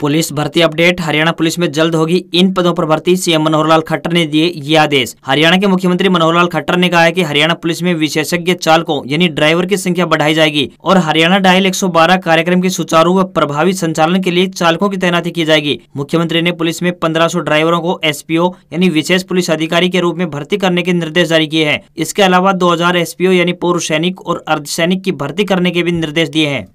Police भर्ती update Haryana police में जल्द होगी इन पदों पर भर्ती सीएम मनोहर लाल खट्टर ने दिए ये आदेश हरियाणा के मुख्यमंत्री मनोहर लाल खट्टर ने कहा है कि हरियाणा पुलिस में विशेषज्ञ चालकों यानी ड्राइवर की संख्या बढ़ाई जाएगी और हरियाणा डायल 112 कार्यक्रम के सुचारू व प्रभावी संचालन के लिए चालकों की तैनाती की जाएगी मुख्यमंत्री ने पुलिस में पंद्रह ड्राइवरों को एस यानी विशेष पुलिस अधिकारी के रूप में भर्ती करने के निर्देश जारी किए हैं इसके अलावा दो हजार यानी पूर्व सैनिक और अर्ध सैनिक की भर्ती करने के भी निर्देश दिए हैं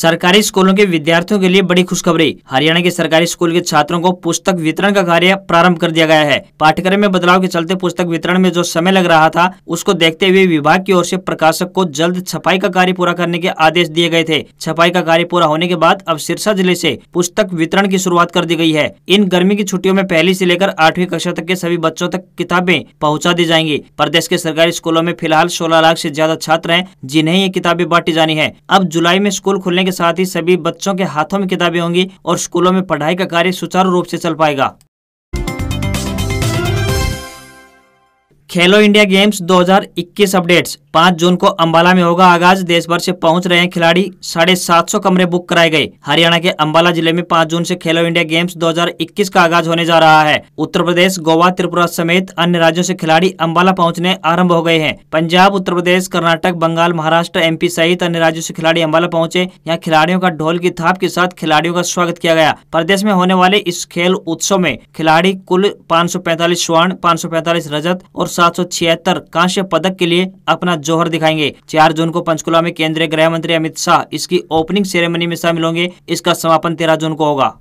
सरकारी स्कूलों के विद्यार्थियों के लिए बड़ी खुशखबरी हरियाणा के सरकारी स्कूल के छात्रों को पुस्तक वितरण का कार्य प्रारंभ कर दिया गया है पाठ्यक्रम में बदलाव के चलते पुस्तक वितरण में जो समय लग रहा था उसको देखते हुए विभाग की ओर से प्रकाशक को जल्द छपाई का कार्य पूरा करने के आदेश दिए गए थे छपाई का कार्य पूरा होने के बाद अब सिरसा जिले ऐसी पुस्तक वितरण की शुरुआत कर दी गई है इन गर्मी की छुट्टियों में पहली ऐसी लेकर आठवीं कक्षा तक के सभी बच्चों तक किताबें पहुँचा दी जाएंगी प्रदेश के सरकारी स्कूलों में फिलहाल सोलह लाख ऐसी ज्यादा छात्र है जिन्हें ये किताबें बांटी जानी है अब जुलाई में स्कूल खुलने के साथ ही सभी बच्चों के हाथों में किताबें होंगी और स्कूलों में पढ़ाई का कार्य सुचारू रूप से चल पाएगा खेलो इंडिया गेम्स 2021 अपडेट्स 5 जून को अंबाला में होगा आगाज देश भर से पहुंच रहे हैं खिलाड़ी साढ़े सात सौ कमरे बुक कराए गए हरियाणा के अंबाला जिले में 5 जून से खेलो इंडिया गेम्स 2021 का आगाज होने जा रहा है उत्तर प्रदेश गोवा त्रिपुरा समेत अन्य राज्यों से खिलाड़ी अंबाला पहुंचने आरंभ हो गए हैं पंजाब उत्तर प्रदेश कर्नाटक बंगाल महाराष्ट्र एम सहित अन्य राज्यों से खिलाड़ी अम्बाला पहुँचे यहाँ खिलाड़ियों का ढोल की थाप के साथ खिलाड़ियों का स्वागत किया गया प्रदेश में होने वाले इस खेल उत्सव में खिलाड़ी कुल पाँच स्वर्ण पाँच रजत और सात सौ छिहत्तर कांस्य पदक के लिए अपना जोहर दिखाएंगे चार जून को पंचकुला में केंद्रीय गृह मंत्री अमित शाह इसकी ओपनिंग सेरेमनी में शामिल होंगे इसका समापन तेरह जून को होगा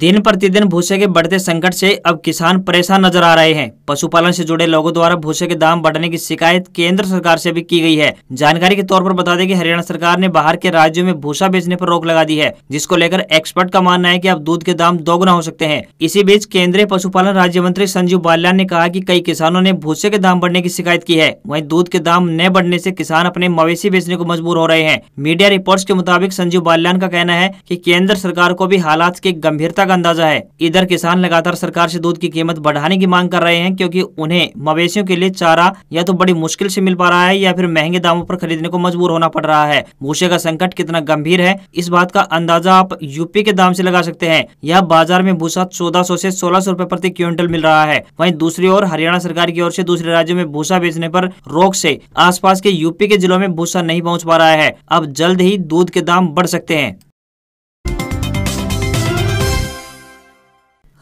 दिन प्रतिदिन भूसे के बढ़ते संकट से अब किसान परेशान नजर आ रहे हैं पशुपालन से जुड़े लोगों द्वारा भूसे के दाम बढ़ने की शिकायत केंद्र सरकार से भी की गई है जानकारी के तौर पर बता दें कि हरियाणा सरकार ने बाहर के राज्यों में भूसा बेचने पर रोक लगा दी है जिसको लेकर एक्सपर्ट का मानना है की अब दूध के दाम दोगुना हो सकते हैं इसी बीच केंद्रीय पशुपालन राज्य मंत्री संजीव बाल्यान ने कहा की कई किसानों ने भूसे के दाम बढ़ने की शिकायत की है वही दूध के दाम न बढ़ने ऐसी किसान अपने मवेशी बेचने को मजबूर हो रहे हैं मीडिया रिपोर्ट के मुताबिक संजीव बाल्यान का कहना है की केंद्र सरकार को भी हालात की गंभीरता आवश्यकता का अंदाजा है इधर किसान लगातार सरकार से दूध की कीमत बढ़ाने की मांग कर रहे हैं क्योंकि उन्हें मवेशियों के लिए चारा या तो बड़ी मुश्किल से मिल पा रहा है या फिर महंगे दामों पर खरीदने को मजबूर होना पड़ रहा है भूसे का संकट कितना गंभीर है इस बात का अंदाजा आप यूपी के दाम से लगा सकते हैं यह बाजार में भूसा चौदह सौ ऐसी सोलह सौ रूपए प्रति क्विंटल मिल रहा है वही दूसरी ओर हरियाणा सरकार की ओर ऐसी दूसरे राज्यों में भूसा बेचने आरोप रोक ऐसी आस के यूपी के जिलों में भूसा नहीं पहुँच पा रहा है अब जल्द ही दूध के दाम बढ़ सकते हैं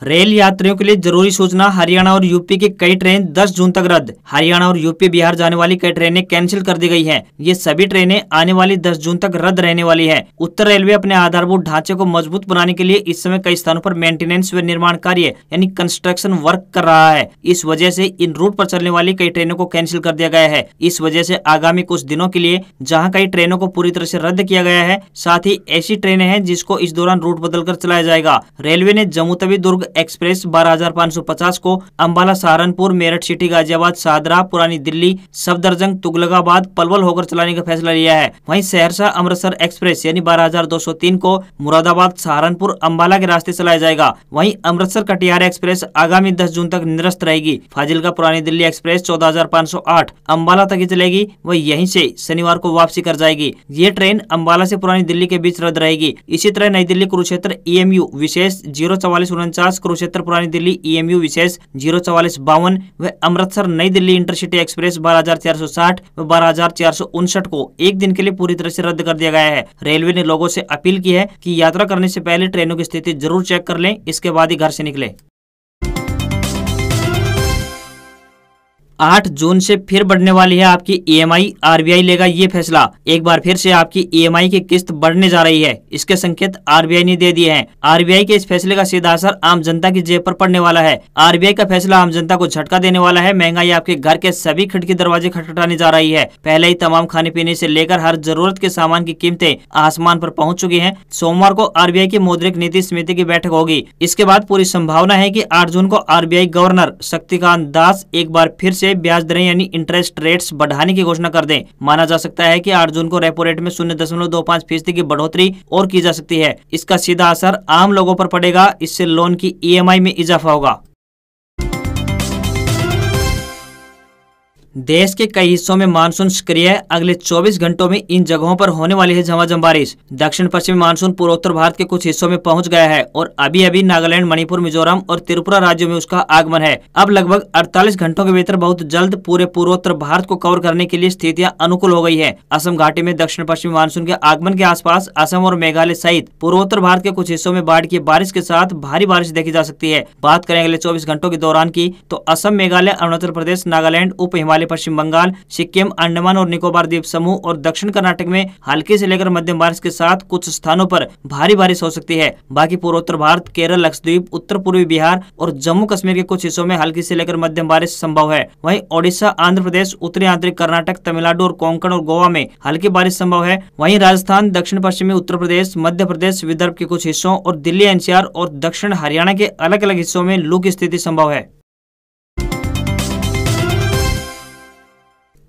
रेल यात्रियों के लिए जरूरी सूचना हरियाणा और यूपी की कई ट्रेन 10 जून तक रद्द हरियाणा और यूपी बिहार जाने वाली कई ट्रेनें कैंसिल कर दी गई हैं। ये सभी ट्रेनें आने वाली 10 जून तक रद्द रहने वाली है उत्तर रेलवे अपने आधारभूत ढांचे को मजबूत बनाने के लिए इस समय कई स्थानों पर मेंटेनेंस व निर्माण कार्य यानी कंस्ट्रक्शन वर्क कर रहा है इस वजह ऐसी इन रूट आरोप चलने वाली कई ट्रेनों को कैंसिल कर दिया गया है इस वजह ऐसी आगामी कुछ दिनों के लिए जहाँ कई ट्रेनों को पूरी तरह ऐसी रद्द किया गया है साथ ही ऐसी ट्रेने हैं जिसको इस दौरान रूट बदलकर चलाया जाएगा रेलवे ने जम्मू तवी दुर्ग एक्सप्रेस 12550 को अम्बाला सहारनपुर मेरठ सिटी गाजियाबाद सादरा पुरानी दिल्ली सफदरजंग तुगलकाबाद पलवल होकर चलाने का फैसला लिया है वहीं सहरसा अमृतसर एक्सप्रेस यानी 12203 को मुरादाबाद सहारनपुर अम्बाला के रास्ते चलाया जाएगा वहीं अमृतसर कटिहार एक्सप्रेस आगामी दस जून तक निरस्त रहेगी फाजिलका पुरानी दिल्ली एक्सप्रेस चौदह अम्बाला तक ही चलेगी वह यहीं से शनिवार को वापसी कर जाएगी ये ट्रेन अम्बाला से पुरानी दिल्ली के बीच रद्द रहेगी इसी तरह नई दिल्ली कुरुक्षेत्र ई e विशेष जीरो चौवालीस उनचास कुरुक्षेत्र पुरानी दिल्ली ईएमयू e विशेष जीरो चौवालीस बावन व अमृतसर नई दिल्ली इंटरसिटी एक्सप्रेस बारह हजार चार सौ साठ व बारह हजार चार सौ उनसठ को एक दिन के लिए पूरी तरह से रद्द कर दिया गया है रेलवे ने लोगों से अपील की है कि यात्रा करने से पहले ट्रेनों की स्थिति जरूर चेक कर लें इसके बाद ही घर से निकले आठ जून से फिर बढ़ने वाली है आपकी ईएमआई e आरबीआई लेगा ये फैसला एक बार फिर से आपकी ईएमआई e की किस्त बढ़ने जा रही है इसके संकेत आरबीआई ने दे दिए हैं आरबीआई के इस फैसले का सीधा असर आम जनता की जेब पर पड़ने वाला है आरबीआई का फैसला आम जनता को झटका देने वाला है महंगाई आपके घर के सभी खिड़की दरवाजे खटखटाने जा रही है पहले ही तमाम खाने पीने ऐसी लेकर हर जरूरत के सामान की कीमतें आसमान आरोप पहुँच चुकी है सोमवार को आर की मौद्रिक नीति समिति की बैठक होगी इसके बाद पूरी संभावना है की आठ जून को आर गवर्नर शक्तिकांत दास एक बार फिर ऐसी से ब्याज दरें यानी इंटरेस्ट रेट्स बढ़ाने की घोषणा कर दे माना जा सकता है कि 8 जून को रेपो रेट में शून्य दशमलव दो पाँच फीसदी की बढ़ोतरी और की जा सकती है इसका सीधा असर आम लोगों पर पड़ेगा इससे लोन की ईएमआई e में इजाफा होगा देश के कई हिस्सों में मानसून सक्रिय है अगले 24 घंटों में इन जगहों पर होने वाली है झमाझम बारिश दक्षिण पश्चिमी मानसून पूर्वोत्तर भारत के कुछ हिस्सों में पहुंच गया है और अभी अभी नागालैंड मणिपुर मिजोरम और त्रिपुरा राज्यों में उसका आगमन है अब लगभग 48 घंटों के भीतर बहुत जल्द पूरे पूर्वोत्तर भारत को कवर करने के लिए स्थितियाँ अनुकूल हो गयी है असम घाटी में दक्षिण पश्चिमी मानसून के आगमन के आस असम और मेघालय सहित पूर्वोत्तर भारत के कुछ हिस्सों में बाढ़ की बारिश के साथ भारी बारिश देखी जा सकती है बात करें अगले चौबीस घंटों के दौरान की तो असम मेघालय अरुणाचल प्रदेश नागालैंड उप हिमालय वाले पश्चिम बंगाल सिक्किम अंडमान और निकोबार द्वीप समूह और दक्षिण कर्नाटक में हल्की से लेकर मध्यम बारिश के साथ कुछ स्थानों पर भारी बारिश हो सकती है बाकी पूर्वोत्तर भारत केरल लक्षद्वीप उत्तर पूर्वी बिहार और जम्मू कश्मीर के कुछ हिस्सों में हल्की से लेकर मध्यम बारिश संभव है वही ओडिशा आंध्र प्रदेश उत्तरी आंतरिक कर्नाटक तमिलनाडु और कोंकण और गोवा में हल्की बारिश संभव है वही राजस्थान दक्षिण पश्चिमी उत्तर प्रदेश मध्य प्रदेश विदर्भ के कुछ हिस्सों और दिल्ली एनसीआर और दक्षिण हरियाणा के अलग अलग हिस्सों में लू की स्थिति संभव है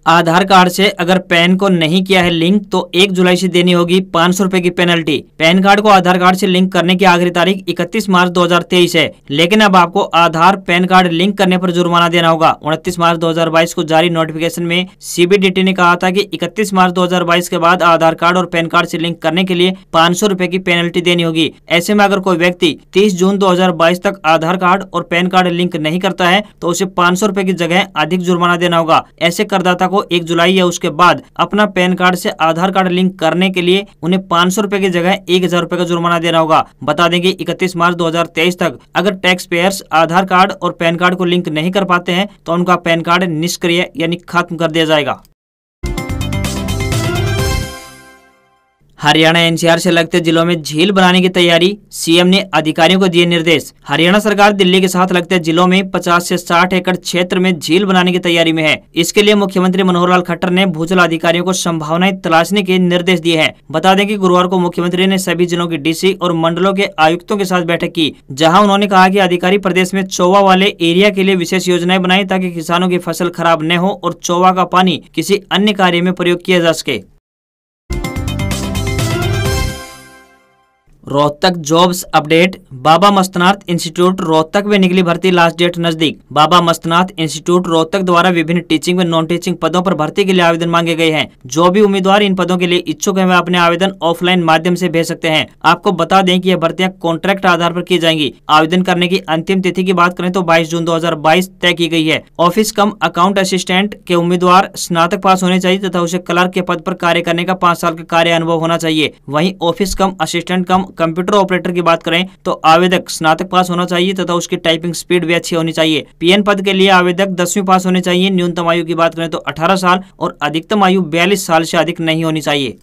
आधार कार्ड से अगर पैन को नहीं किया है लिंक तो एक जुलाई से देनी होगी पाँच सौ की पेनल्टी पैन कार्ड को आधार कार्ड से लिंक करने की आखिरी तारीख 31 मार्च 2023 है लेकिन अब आपको आधार पैन कार्ड लिंक करने पर जुर्माना देना होगा 29 मार्च 2022 को जारी नोटिफिकेशन में सीबीडीटी ने कहा था की इकतीस मार्च दो के बाद आधार कार्ड और पैन कार्ड ऐसी लिंक करने के लिए पाँच सौ की पेनल्टी देनी होगी ऐसे में अगर कोई व्यक्ति तीस जून दो तक आधार कार्ड और पैन कार्ड लिंक नहीं करता है तो उसे पाँच सौ की जगह अधिक जुर्माना देना होगा ऐसे करदाता को एक जुलाई या उसके बाद अपना पैन कार्ड से आधार कार्ड लिंक करने के लिए उन्हें पाँच सौ की जगह एक हजार का जुर्माना देना होगा बता देंगे इकतीस मार्च दो तक अगर टैक्स पेयर्स आधार कार्ड और पैन कार्ड को लिंक नहीं कर पाते हैं तो उनका पैन कार्ड निष्क्रिय यानी खत्म कर दिया जाएगा हरियाणा एनसीआर से लगते जिलों में झील बनाने की तैयारी सीएम ने अधिकारियों को दिए निर्देश हरियाणा सरकार दिल्ली के साथ लगते जिलों में 50 से 60 एकड़ क्षेत्र में झील बनाने की तैयारी में है इसके लिए मुख्यमंत्री मनोहर लाल खट्टर ने भूजल अधिकारियों को संभावनाएं तलाशने के निर्देश दिए हैं बता दें की गुरुवार को मुख्यमंत्री ने सभी जिलों के डी और मंडलों के आयुक्तों के साथ बैठक की जहाँ उन्होंने कहा की अधिकारी प्रदेश में चौवा वाले एरिया के लिए विशेष योजनाएं बनाए ताकि किसानों की फसल खराब न हो और चौवा का पानी किसी अन्य कार्य में प्रयोग किया जा सके Rohtak jobs update Baba Mastnath institute Rohtak में निकली भर्ती लास्ट डेट नजदीक बाबा मस्तनाथ इंस्टीट्यूट रोहतक द्वारा विभिन्न टीचिंग व नॉन टीचिंग पदों पर भर्ती के लिए आवेदन मांगे गए हैं जो भी उम्मीदवार इन पदों के लिए इच्छुक हैं वे अपने आवेदन ऑफलाइन माध्यम से भेज सकते हैं आपको बता दें की यह भर्तियाँ कॉन्ट्रैक्ट आधार आरोप की जाएंगी आवेदन करने की अंतिम तिथि की बात करें तो बाईस जून दो तय की गयी है ऑफिस कम अकाउंट असिस्टेंट के उम्मीदवार स्नातक पास होने चाहिए तथा उसे क्लर्क के पद आरोप कार्य करने का पाँच साल का कार्य अनुभव होना चाहिए वही office cum assistant cum computer operator की बात करें तो आवेदक स्नातक पास होना चाहिए तथा उसकी टाइपिंग स्पीड भी अच्छी होनी चाहिए पीएन पद के लिए आवेदक दसवीं पास होने चाहिए न्यूनतम आयु की बात करें तो अठारह साल और अधिकतम आयु बयालीस साल से अधिक नहीं होनी चाहिए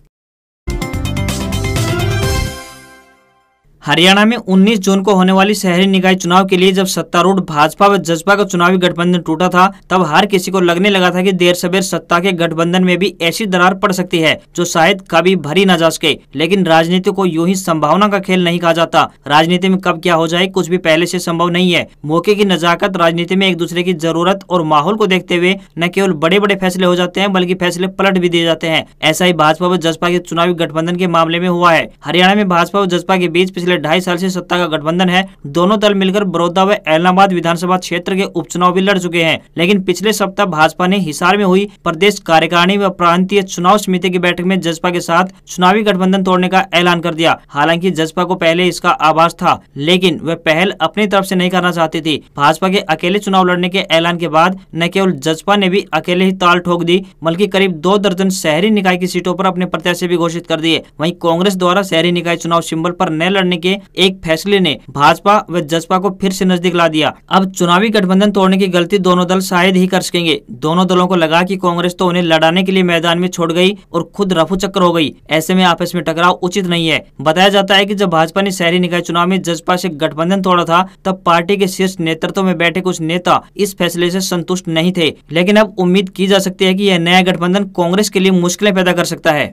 हरियाणा में 19 जून को होने वाली शहरी निकाय चुनाव के लिए जब सत्तारूढ़ भाजपा व जसपा का चुनावी गठबंधन टूटा था तब हर किसी को लगने लगा था कि देर सबेर सत्ता के गठबंधन में भी ऐसी दरार पड़ सकती है जो शायद कभी भरी न जा सके लेकिन राजनीति को यूं ही संभावना का खेल नहीं कहा जाता राजनीति में कब क्या हो जाए कुछ भी पहले ऐसी संभव नहीं है मौके की नजाकत राजनीति में एक दूसरे की जरूरत और माहौल को देखते हुए न केवल बड़े बड़े फैसले हो जाते हैं बल्कि फैसले पलट भी दिए जाते हैं ऐसा ही भाजपा व जसपा के चुनावी गठबंधन के मामले में हुआ है हरियाणा में भाजपा व जसपा के बीच पिछले पिछले ढाई साल से सत्ता का गठबंधन है दोनों दल मिलकर बड़ौदा व एलनाबाद विधानसभा क्षेत्र के उपचुनाव भी लड़ चुके हैं लेकिन पिछले सप्ताह भाजपा ने हिसार में हुई प्रदेश कार्यकारिणी व प्रांतीय चुनाव समिति की बैठक में जसपा के साथ चुनावी गठबंधन तोड़ने का ऐलान कर दिया हालांकि जसपा को पहले इसका आभास था लेकिन वह पहल अपनी तरफ से नहीं करना चाहती थी भाजपा के अकेले चुनाव लड़ने के ऐलान के बाद न केवल जसपा ने भी अकेले ही ताल ठोक दी बल्कि करीब दो दर्जन शहरी निकाय की सीटों पर अपने प्रत्याशी भी घोषित कर दिए वहीं कांग्रेस द्वारा शहरी निकाय चुनाव सिंबल पर न लड़ने के एक फैसले ने भाजपा व जसपा को फिर से नजदीक ला दिया अब चुनावी गठबंधन तोड़ने की गलती दोनों दल शायद ही कर सकेंगे दोनों दलों को लगा की कांग्रेस तो उन्हें लड़ाने के लिए मैदान में छोड़ गयी और खुद रफू चक्कर हो गयी ऐसे में आपस में टकराव उचित नहीं है बताया जाता है की जब भाजपा ने शहरी निकाय चुनाव में जसपा ऐसी गठबंधन तोड़ा था तब पार्टी के शीर्ष नेतृत्व में बैठे कुछ नेता इस फैसले ऐसी संतुष्ट नहीं थे लेकिन अब उम्मीद की जा सकती है की यह नया गठबंधन कांग्रेस के लिए मुश्किलें पैदा कर सकता है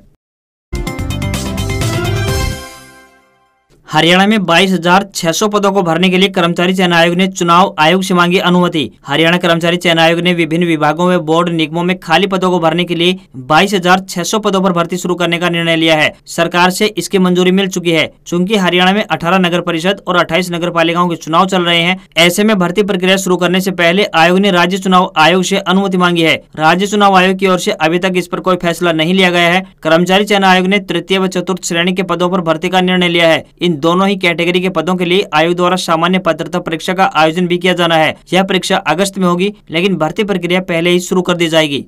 हरियाणा में 22,600 पदों को भरने के लिए कर्मचारी चयन आयोग ने चुनाव आयोग से मांगी अनुमति हरियाणा कर्मचारी चयन आयोग ने विभिन्न विभागों व बोर्ड निगमों में खाली पदों को भरने के लिए 22,600 पदों पर भर्ती शुरू करने का निर्णय लिया है सरकार से इसकी मंजूरी मिल चुकी है चूँकि हरियाणा में अठारह नगर परिषद और अट्ठाईस नगर पालिकाओं के चुनाव चल रहे हैं ऐसे में भर्ती प्रक्रिया शुरू करने ऐसी पहले आयोग ने राज्य चुनाव आयोग ऐसी अनुमति मांगी है राज्य चुनाव आयोग की ओर ऐसी अभी तक इस पर कोई फैसला नहीं लिया गया है कर्मचारी चयन आयोग ने तृतीय व चतुर्थ श्रेणी के पदों आरोप भर्ती का निर्णय लिया है इन दोनों ही कैटेगरी के पदों के लिए आयोग द्वारा सामान्य पात्रता परीक्षा का आयोजन भी किया जाना है यह परीक्षा अगस्त में होगी लेकिन भर्ती प्रक्रिया पहले ही शुरू कर दी जाएगी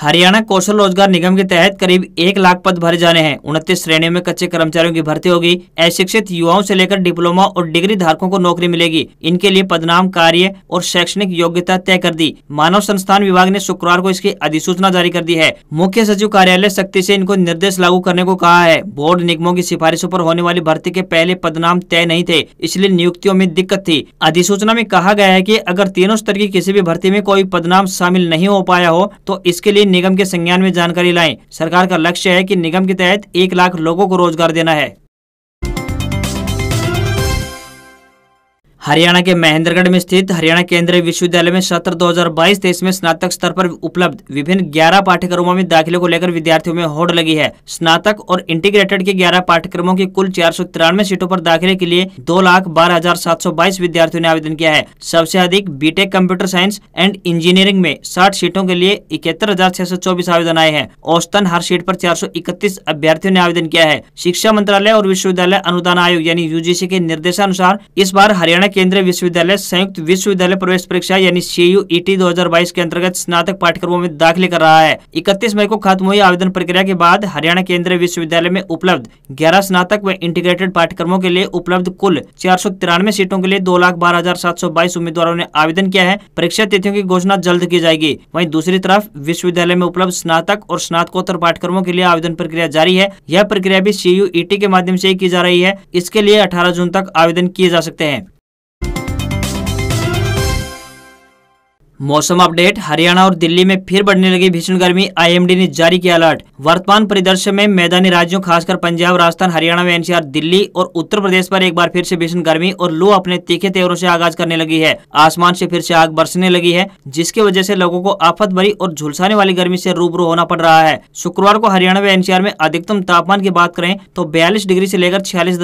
हरियाणा कौशल रोजगार निगम के तहत करीब एक लाख पद भरे जाने हैं उनतीस श्रेणियों में कच्चे कर्मचारियों की भर्ती होगी अशिक्षित युवाओं से लेकर डिप्लोमा और डिग्री धारकों को नौकरी मिलेगी इनके लिए पदनाम कार्य और शैक्षणिक योग्यता तय कर दी मानव संस्थान विभाग ने शुक्रवार को इसकी अधिसूचना जारी कर दी है मुख्य सचिव कार्यालय शक्ति ऐसी इनको निर्देश लागू करने को कहा है बोर्ड निगमों की सिफारिशों आरोप होने वाली भर्ती के पहले पदनाम तय नहीं थे इसलिए नियुक्तियों में दिक्कत थी अधिसूचना में कहा गया है की अगर तीनों स्तर की किसी भी भर्ती में कोई पदनाम शामिल नहीं हो पाया हो तो इसके लिए निगम के संज्ञान में जानकारी लाएं सरकार का लक्ष्य है कि निगम के तहत एक लाख लोगों को रोजगार देना है हरियाणा के महेंद्रगढ़ में स्थित हरियाणा केंद्रीय विश्वविद्यालय में सत्र 2022 हजार में स्नातक स्तर पर उपलब्ध विभिन्न 11 पाठ्यक्रमों में दाखिले को लेकर विद्यार्थियों में होड़ लगी है स्नातक और इंटीग्रेटेड के 11 पाठ्यक्रमों की कुल चार सीटों पर दाखिले के लिए दो लाख बारह हजार सात सौ बाईस विद्यार्थियों ने आवेदन किया है सबसे अधिक BTech computer science and engineering में साठ सीटों के लिए इकहत्तर हजार छह सौ चौबीस आवेदन आए हैं औसतन हर सीट पर चार सौ इकतीस अभ्यर्थियों ने आवेदन किया है शिक्षा मंत्रालय और विश्वविद्यालय अनुदान आयोग यानी यूजीसी के निर्देशानुसार इस बार हरियाणा केंद्रीय विश्वविद्यालय संयुक्त विश्वविद्यालय प्रवेश परीक्षा यानी सी यू e दो के अंतर्गत स्नातक पाठ्यक्रमों में दाखिले कर रहा है इकतीस मई को खत्म हुई आवेदन प्रक्रिया के बाद हरियाणा केंद्रीय विश्वविद्यालय में उपलब्ध ग्यारह स्नातक व इंटीग्रेटेड पाठ्यक्रमों के लिए उपलब्ध कुल चार सीटों के लिए दो लाख बारह हजार सात सौ बाईस उम्मीदवारों ने आवेदन किया है परीक्षा तिथियों की घोषणा जल्द की जाएगी वही दूसरी तरफ विश्वविद्यालय में उपलब्ध स्नातक और स्नातकोत्तर पाठ्यक्रमों के लिए आवेदन प्रक्रिया जारी है यह प्रक्रिया भी सी e के माध्यम से की जा रही है इसके लिए अठारह जून तक आवेदन किए जा सकते हैं मौसम अपडेट हरियाणा और दिल्ली में फिर बढ़ने लगी भीषण गर्मी आईएमडी ने जारी किया अलर्ट वर्तमान परिदृश्य में मैदानी राज्यों खासकर पंजाब राजस्थान हरियाणा में एनसीआर दिल्ली और उत्तर प्रदेश पर एक बार फिर से भीषण गर्मी और लू अपने तीखे तेवरों से आगाज करने लगी है आसमान से फिर से आग बरसने लगी है जिसकी वजह से लोगों को आफत भरी और झुलसाने वाली गर्मी से रूबरू होना पड़ रहा है शुक्रवार को हरियाणा में एनसीआर में अधिकतम तापमान की बात करें तो बयालीस डिग्री ऐसी लेकर छियालीस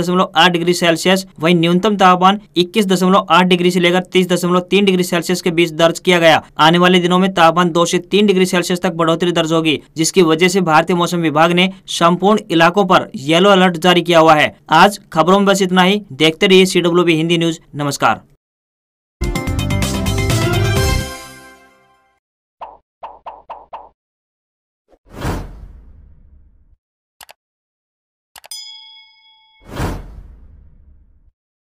डिग्री सेल्सियस वही न्यूनतम तापमान इक्कीस डिग्री ऐसी लेकर तीस डिग्री सेल्सियस के बीच दर्ज किया गया आने वाले दिनों में तापमान दो ऐसी तीन डिग्री सेल्सियस तक बढ़ोतरी दर्ज होगी जिसकी वजह ऐसी भारतीय मौसम विभाग ने संपूर्ण इलाकों आरोप येलो अलर्ट जारी किया हुआ है आज खबरों में बस इतना ही देखते रहिए सी हिंदी न्यूज नमस्कार